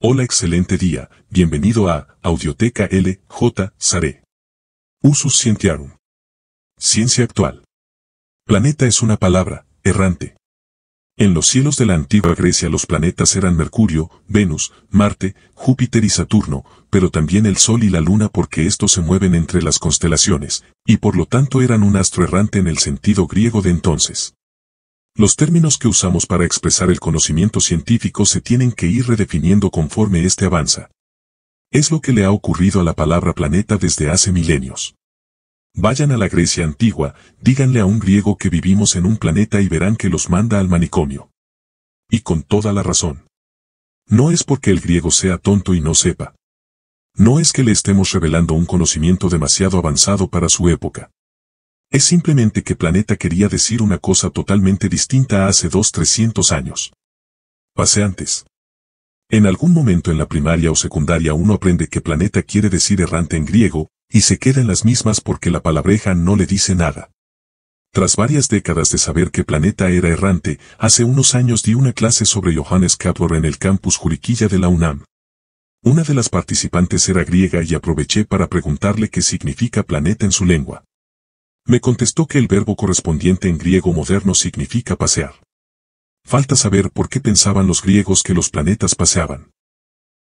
Hola, excelente día, bienvenido a Audioteca LJ saré Usus Scientiarum. Ciencia actual. Planeta es una palabra, errante, en los cielos de la antigua Grecia los planetas eran Mercurio, Venus, Marte, Júpiter y Saturno, pero también el Sol y la Luna porque estos se mueven entre las constelaciones, y por lo tanto eran un astro errante en el sentido griego de entonces. Los términos que usamos para expresar el conocimiento científico se tienen que ir redefiniendo conforme este avanza. Es lo que le ha ocurrido a la palabra planeta desde hace milenios. Vayan a la Grecia antigua, díganle a un griego que vivimos en un planeta y verán que los manda al manicomio. Y con toda la razón. No es porque el griego sea tonto y no sepa. No es que le estemos revelando un conocimiento demasiado avanzado para su época. Es simplemente que planeta quería decir una cosa totalmente distinta hace dos trescientos años. Paseantes. En algún momento en la primaria o secundaria uno aprende que planeta quiere decir errante en griego, y se quedan las mismas porque la palabreja no le dice nada. Tras varias décadas de saber que Planeta era errante, hace unos años di una clase sobre Johannes Kepler en el campus Juriquilla de la UNAM. Una de las participantes era griega y aproveché para preguntarle qué significa planeta en su lengua. Me contestó que el verbo correspondiente en griego moderno significa pasear. Falta saber por qué pensaban los griegos que los planetas paseaban.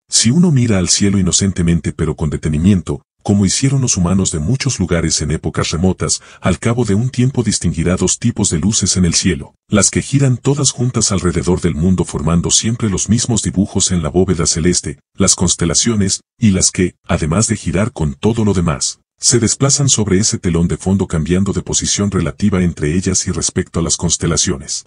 Si uno mira al cielo inocentemente pero con detenimiento, como hicieron los humanos de muchos lugares en épocas remotas, al cabo de un tiempo distinguirá dos tipos de luces en el cielo, las que giran todas juntas alrededor del mundo formando siempre los mismos dibujos en la bóveda celeste, las constelaciones, y las que, además de girar con todo lo demás, se desplazan sobre ese telón de fondo cambiando de posición relativa entre ellas y respecto a las constelaciones.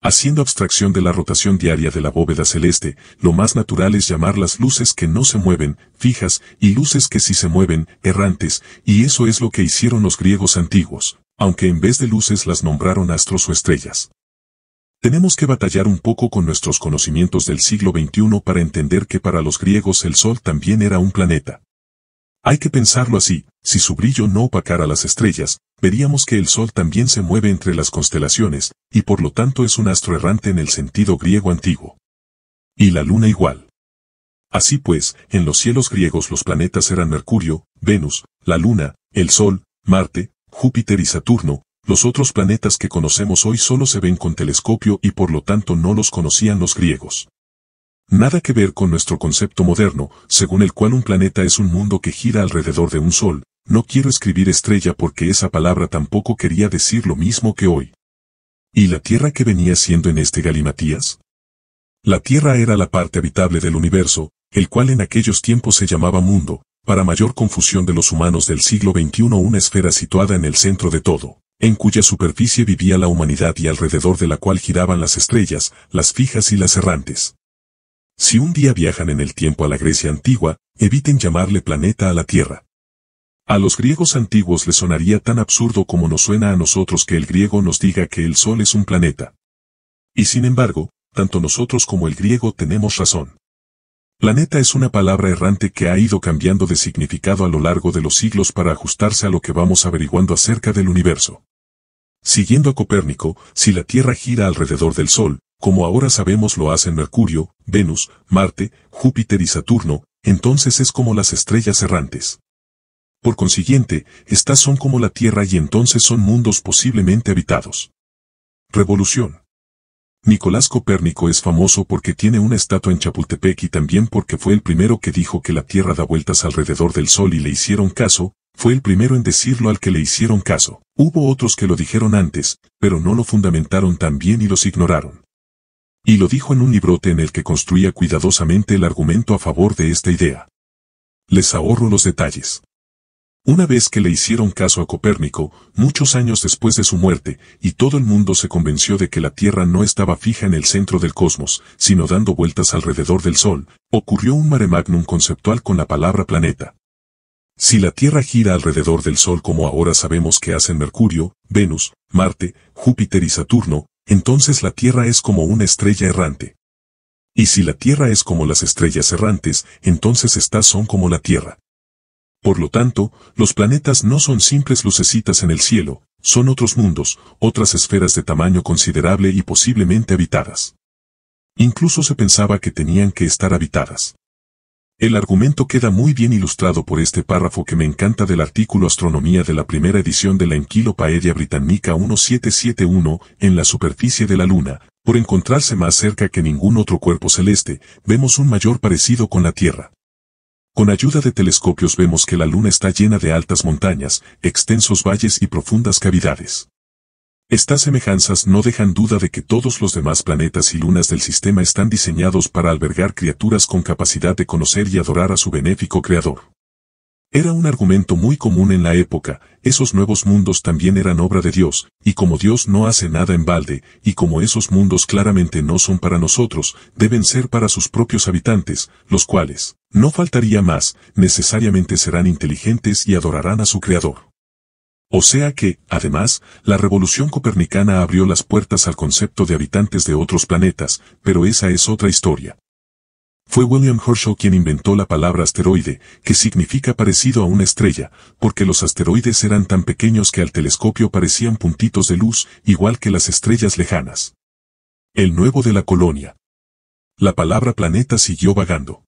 Haciendo abstracción de la rotación diaria de la bóveda celeste, lo más natural es llamar las luces que no se mueven, fijas, y luces que sí se mueven, errantes, y eso es lo que hicieron los griegos antiguos, aunque en vez de luces las nombraron astros o estrellas. Tenemos que batallar un poco con nuestros conocimientos del siglo XXI para entender que para los griegos el Sol también era un planeta. Hay que pensarlo así, si su brillo no opacara las estrellas, veríamos que el Sol también se mueve entre las constelaciones, y por lo tanto es un astro errante en el sentido griego antiguo. Y la Luna igual. Así pues, en los cielos griegos los planetas eran Mercurio, Venus, la Luna, el Sol, Marte, Júpiter y Saturno, los otros planetas que conocemos hoy solo se ven con telescopio y por lo tanto no los conocían los griegos. Nada que ver con nuestro concepto moderno, según el cual un planeta es un mundo que gira alrededor de un sol, no quiero escribir estrella porque esa palabra tampoco quería decir lo mismo que hoy. ¿Y la Tierra que venía siendo en este galimatías? La Tierra era la parte habitable del universo, el cual en aquellos tiempos se llamaba mundo, para mayor confusión de los humanos del siglo XXI una esfera situada en el centro de todo, en cuya superficie vivía la humanidad y alrededor de la cual giraban las estrellas, las fijas y las errantes. Si un día viajan en el tiempo a la Grecia antigua, eviten llamarle planeta a la Tierra. A los griegos antiguos les sonaría tan absurdo como nos suena a nosotros que el griego nos diga que el Sol es un planeta. Y sin embargo, tanto nosotros como el griego tenemos razón. Planeta es una palabra errante que ha ido cambiando de significado a lo largo de los siglos para ajustarse a lo que vamos averiguando acerca del universo. Siguiendo a Copérnico, si la Tierra gira alrededor del Sol, como ahora sabemos lo hacen Mercurio, Venus, Marte, Júpiter y Saturno, entonces es como las estrellas errantes. Por consiguiente, estas son como la Tierra y entonces son mundos posiblemente habitados. Revolución. Nicolás Copérnico es famoso porque tiene una estatua en Chapultepec y también porque fue el primero que dijo que la Tierra da vueltas alrededor del Sol y le hicieron caso, fue el primero en decirlo al que le hicieron caso. Hubo otros que lo dijeron antes, pero no lo fundamentaron tan bien y los ignoraron. Y lo dijo en un librote en el que construía cuidadosamente el argumento a favor de esta idea. Les ahorro los detalles. Una vez que le hicieron caso a Copérnico, muchos años después de su muerte, y todo el mundo se convenció de que la Tierra no estaba fija en el centro del cosmos, sino dando vueltas alrededor del Sol, ocurrió un mare magnum conceptual con la palabra planeta. Si la Tierra gira alrededor del Sol como ahora sabemos que hacen Mercurio, Venus, Marte, Júpiter y Saturno, entonces la Tierra es como una estrella errante. Y si la Tierra es como las estrellas errantes, entonces estas son como la Tierra. Por lo tanto, los planetas no son simples lucecitas en el cielo, son otros mundos, otras esferas de tamaño considerable y posiblemente habitadas. Incluso se pensaba que tenían que estar habitadas. El argumento queda muy bien ilustrado por este párrafo que me encanta del artículo Astronomía de la primera edición de la Enquilopaedia Británica 1771, en la superficie de la Luna, por encontrarse más cerca que ningún otro cuerpo celeste, vemos un mayor parecido con la Tierra. Con ayuda de telescopios vemos que la Luna está llena de altas montañas, extensos valles y profundas cavidades. Estas semejanzas no dejan duda de que todos los demás planetas y lunas del sistema están diseñados para albergar criaturas con capacidad de conocer y adorar a su benéfico creador. Era un argumento muy común en la época, esos nuevos mundos también eran obra de Dios, y como Dios no hace nada en balde, y como esos mundos claramente no son para nosotros, deben ser para sus propios habitantes, los cuales, no faltaría más, necesariamente serán inteligentes y adorarán a su Creador. O sea que, además, la revolución copernicana abrió las puertas al concepto de habitantes de otros planetas, pero esa es otra historia. Fue William Herschel quien inventó la palabra asteroide, que significa parecido a una estrella, porque los asteroides eran tan pequeños que al telescopio parecían puntitos de luz, igual que las estrellas lejanas. El nuevo de la colonia. La palabra planeta siguió vagando.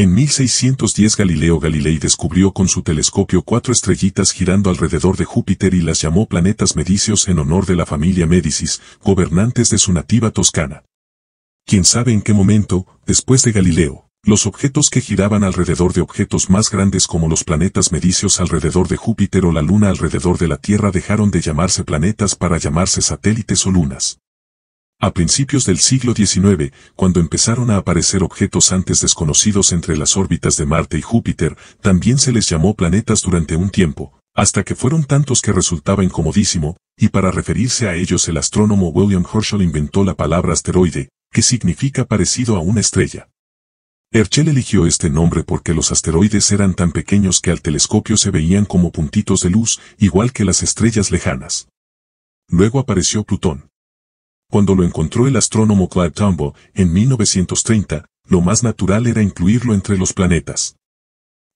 En 1610 Galileo Galilei descubrió con su telescopio cuatro estrellitas girando alrededor de Júpiter y las llamó planetas Medicios en honor de la familia Médicis, gobernantes de su nativa Toscana. Quién sabe en qué momento, después de Galileo, los objetos que giraban alrededor de objetos más grandes como los planetas Medicios alrededor de Júpiter o la Luna alrededor de la Tierra dejaron de llamarse planetas para llamarse satélites o lunas. A principios del siglo XIX, cuando empezaron a aparecer objetos antes desconocidos entre las órbitas de Marte y Júpiter, también se les llamó planetas durante un tiempo, hasta que fueron tantos que resultaba incomodísimo, y para referirse a ellos el astrónomo William Herschel inventó la palabra asteroide, que significa parecido a una estrella. Herschel eligió este nombre porque los asteroides eran tan pequeños que al telescopio se veían como puntitos de luz, igual que las estrellas lejanas. Luego apareció Plutón. Cuando lo encontró el astrónomo Clyde Tombaugh, en 1930, lo más natural era incluirlo entre los planetas.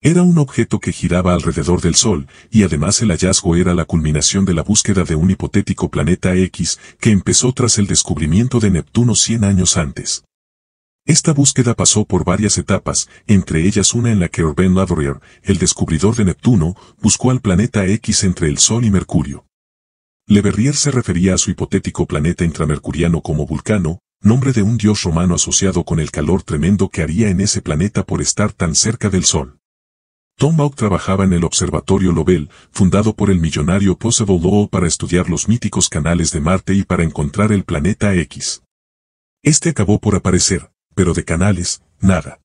Era un objeto que giraba alrededor del Sol, y además el hallazgo era la culminación de la búsqueda de un hipotético planeta X que empezó tras el descubrimiento de Neptuno 100 años antes. Esta búsqueda pasó por varias etapas, entre ellas una en la que Urbain Lavrier, el descubridor de Neptuno, buscó al planeta X entre el Sol y Mercurio. Le Verrier se refería a su hipotético planeta intramercuriano como Vulcano, nombre de un dios romano asociado con el calor tremendo que haría en ese planeta por estar tan cerca del Sol. Tom Baugh trabajaba en el Observatorio Lobel, fundado por el millonario Possible Lowell para estudiar los míticos canales de Marte y para encontrar el planeta X. Este acabó por aparecer, pero de canales, nada.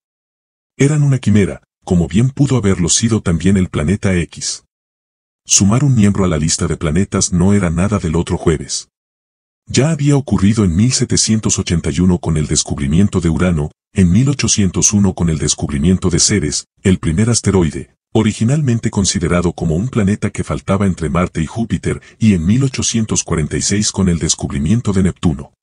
Eran una quimera, como bien pudo haberlo sido también el planeta X. Sumar un miembro a la lista de planetas no era nada del otro jueves. Ya había ocurrido en 1781 con el descubrimiento de Urano, en 1801 con el descubrimiento de Ceres, el primer asteroide, originalmente considerado como un planeta que faltaba entre Marte y Júpiter, y en 1846 con el descubrimiento de Neptuno.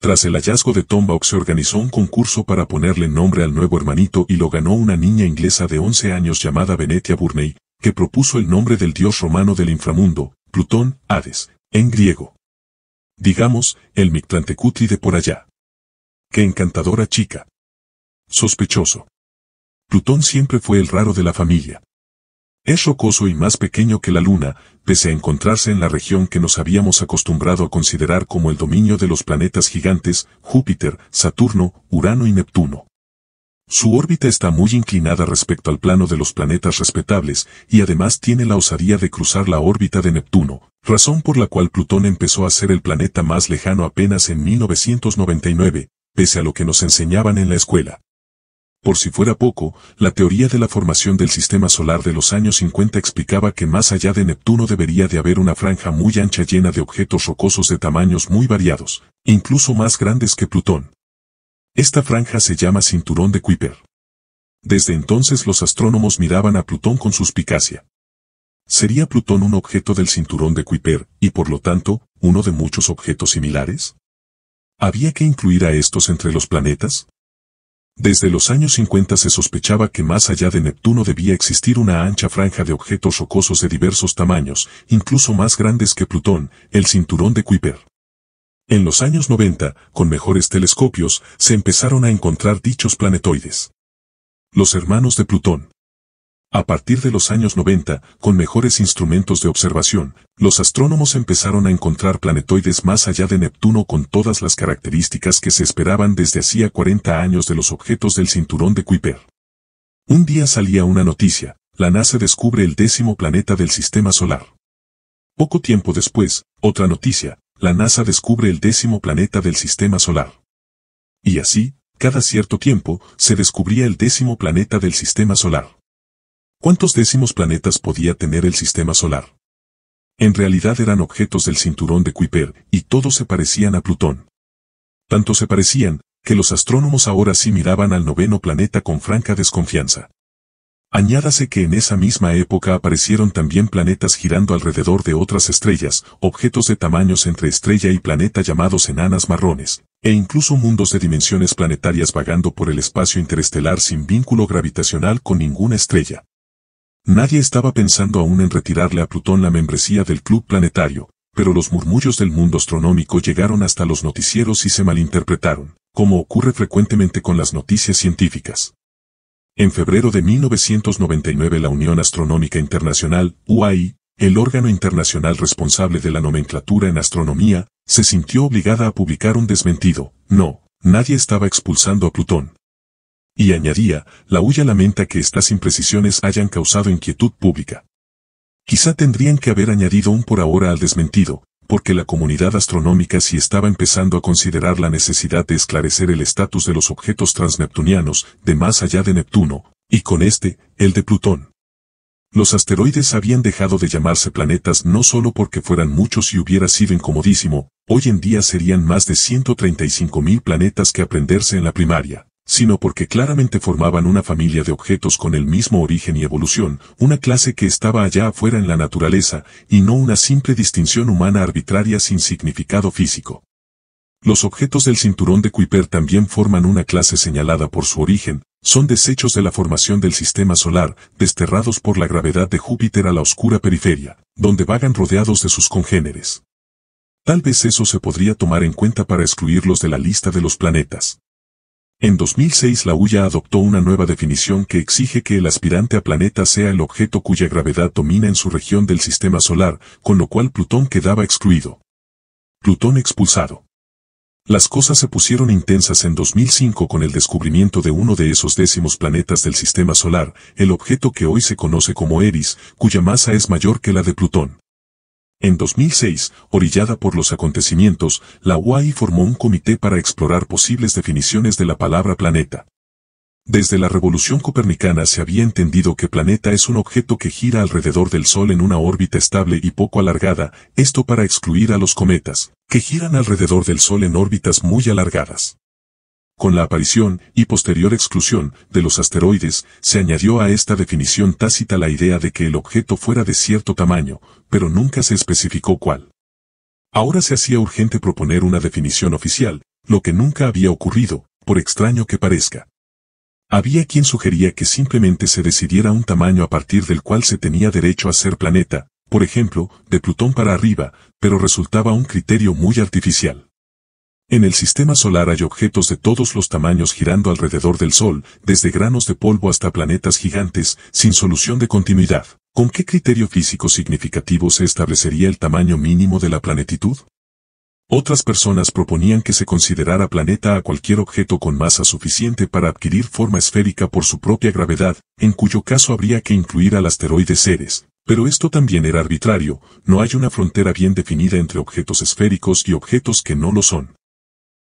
Tras el hallazgo de Tombaugh se organizó un concurso para ponerle nombre al nuevo hermanito y lo ganó una niña inglesa de 11 años llamada Venetia Burney, que propuso el nombre del dios romano del inframundo, Plutón, Hades, en griego. Digamos, el Mictlantecutli de por allá. ¡Qué encantadora chica! Sospechoso. Plutón siempre fue el raro de la familia. Es rocoso y más pequeño que la Luna, pese a encontrarse en la región que nos habíamos acostumbrado a considerar como el dominio de los planetas gigantes, Júpiter, Saturno, Urano y Neptuno. Su órbita está muy inclinada respecto al plano de los planetas respetables y además tiene la osadía de cruzar la órbita de Neptuno, razón por la cual Plutón empezó a ser el planeta más lejano apenas en 1999, pese a lo que nos enseñaban en la escuela. Por si fuera poco, la teoría de la formación del sistema solar de los años 50 explicaba que más allá de Neptuno debería de haber una franja muy ancha llena de objetos rocosos de tamaños muy variados, incluso más grandes que Plutón. Esta franja se llama cinturón de Kuiper. Desde entonces los astrónomos miraban a Plutón con suspicacia. ¿Sería Plutón un objeto del cinturón de Kuiper, y por lo tanto, uno de muchos objetos similares? ¿Había que incluir a estos entre los planetas? Desde los años 50 se sospechaba que más allá de Neptuno debía existir una ancha franja de objetos rocosos de diversos tamaños, incluso más grandes que Plutón, el cinturón de Kuiper. En los años 90, con mejores telescopios, se empezaron a encontrar dichos planetoides. Los hermanos de Plutón. A partir de los años 90, con mejores instrumentos de observación, los astrónomos empezaron a encontrar planetoides más allá de Neptuno con todas las características que se esperaban desde hacía 40 años de los objetos del cinturón de Kuiper. Un día salía una noticia, la NASA descubre el décimo planeta del Sistema Solar. Poco tiempo después, otra noticia, la NASA descubre el décimo planeta del Sistema Solar. Y así, cada cierto tiempo, se descubría el décimo planeta del Sistema Solar. ¿Cuántos décimos planetas podía tener el Sistema Solar? En realidad eran objetos del cinturón de Kuiper, y todos se parecían a Plutón. Tanto se parecían, que los astrónomos ahora sí miraban al noveno planeta con franca desconfianza. Añádase que en esa misma época aparecieron también planetas girando alrededor de otras estrellas, objetos de tamaños entre estrella y planeta llamados enanas marrones, e incluso mundos de dimensiones planetarias vagando por el espacio interestelar sin vínculo gravitacional con ninguna estrella. Nadie estaba pensando aún en retirarle a Plutón la membresía del club planetario, pero los murmullos del mundo astronómico llegaron hasta los noticieros y se malinterpretaron, como ocurre frecuentemente con las noticias científicas. En febrero de 1999 la Unión Astronómica Internacional, UAI, el órgano internacional responsable de la nomenclatura en astronomía, se sintió obligada a publicar un desmentido. No, nadie estaba expulsando a Plutón. Y añadía, la huya lamenta que estas imprecisiones hayan causado inquietud pública. Quizá tendrían que haber añadido un por ahora al desmentido, porque la comunidad astronómica sí estaba empezando a considerar la necesidad de esclarecer el estatus de los objetos transneptunianos de más allá de Neptuno, y con este, el de Plutón. Los asteroides habían dejado de llamarse planetas no solo porque fueran muchos y hubiera sido incomodísimo, hoy en día serían más de 135.000 planetas que aprenderse en la primaria sino porque claramente formaban una familia de objetos con el mismo origen y evolución, una clase que estaba allá afuera en la naturaleza, y no una simple distinción humana arbitraria sin significado físico. Los objetos del cinturón de Kuiper también forman una clase señalada por su origen, son desechos de la formación del sistema solar, desterrados por la gravedad de Júpiter a la oscura periferia, donde vagan rodeados de sus congéneres. Tal vez eso se podría tomar en cuenta para excluirlos de la lista de los planetas. En 2006 la UIA adoptó una nueva definición que exige que el aspirante a planeta sea el objeto cuya gravedad domina en su región del sistema solar, con lo cual Plutón quedaba excluido. Plutón expulsado. Las cosas se pusieron intensas en 2005 con el descubrimiento de uno de esos décimos planetas del sistema solar, el objeto que hoy se conoce como Eris, cuya masa es mayor que la de Plutón. En 2006, orillada por los acontecimientos, la UAI formó un comité para explorar posibles definiciones de la palabra planeta. Desde la revolución copernicana se había entendido que planeta es un objeto que gira alrededor del Sol en una órbita estable y poco alargada, esto para excluir a los cometas, que giran alrededor del Sol en órbitas muy alargadas. Con la aparición y posterior exclusión de los asteroides, se añadió a esta definición tácita la idea de que el objeto fuera de cierto tamaño, pero nunca se especificó cuál. Ahora se hacía urgente proponer una definición oficial, lo que nunca había ocurrido, por extraño que parezca. Había quien sugería que simplemente se decidiera un tamaño a partir del cual se tenía derecho a ser planeta, por ejemplo, de Plutón para arriba, pero resultaba un criterio muy artificial. En el sistema solar hay objetos de todos los tamaños girando alrededor del Sol, desde granos de polvo hasta planetas gigantes, sin solución de continuidad. ¿Con qué criterio físico significativo se establecería el tamaño mínimo de la planetitud? Otras personas proponían que se considerara planeta a cualquier objeto con masa suficiente para adquirir forma esférica por su propia gravedad, en cuyo caso habría que incluir al asteroide Ceres. Pero esto también era arbitrario, no hay una frontera bien definida entre objetos esféricos y objetos que no lo son.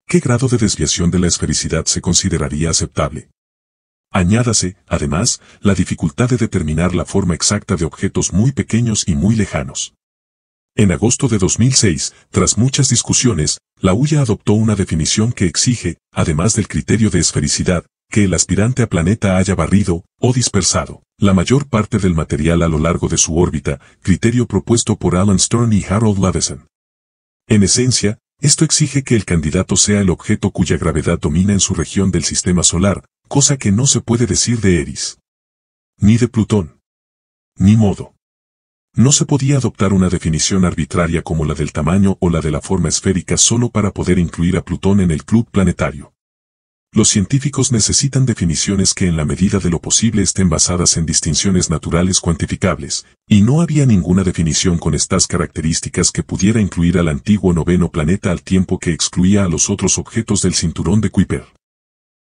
¿Qué grado de desviación de la esfericidad se consideraría aceptable? Añádase, además, la dificultad de determinar la forma exacta de objetos muy pequeños y muy lejanos. En agosto de 2006, tras muchas discusiones, la UIA adoptó una definición que exige, además del criterio de esfericidad, que el aspirante a planeta haya barrido, o dispersado, la mayor parte del material a lo largo de su órbita, criterio propuesto por Alan Stern y Harold Levison. En esencia, esto exige que el candidato sea el objeto cuya gravedad domina en su región del sistema solar, cosa que no se puede decir de Eris. Ni de Plutón. Ni modo. No se podía adoptar una definición arbitraria como la del tamaño o la de la forma esférica solo para poder incluir a Plutón en el club planetario. Los científicos necesitan definiciones que en la medida de lo posible estén basadas en distinciones naturales cuantificables, y no había ninguna definición con estas características que pudiera incluir al antiguo noveno planeta al tiempo que excluía a los otros objetos del cinturón de Kuiper.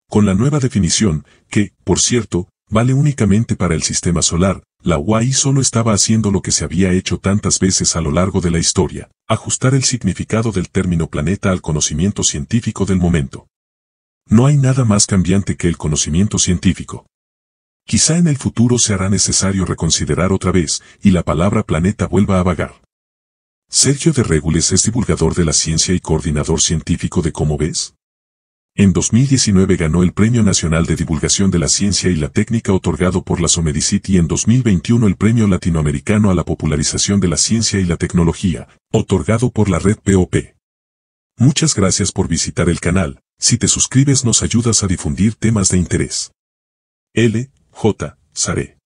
Con la nueva definición, que, por cierto, vale únicamente para el sistema solar, la UAI solo estaba haciendo lo que se había hecho tantas veces a lo largo de la historia, ajustar el significado del término planeta al conocimiento científico del momento. No hay nada más cambiante que el conocimiento científico. Quizá en el futuro se hará necesario reconsiderar otra vez, y la palabra planeta vuelva a vagar. Sergio de Regules es divulgador de la ciencia y coordinador científico de Cómo Ves. En 2019 ganó el Premio Nacional de Divulgación de la Ciencia y la Técnica otorgado por la Somedicit y en 2021 el Premio Latinoamericano a la Popularización de la Ciencia y la Tecnología, otorgado por la red POP. Muchas gracias por visitar el canal, si te suscribes nos ayudas a difundir temas de interés. L. J. Saré.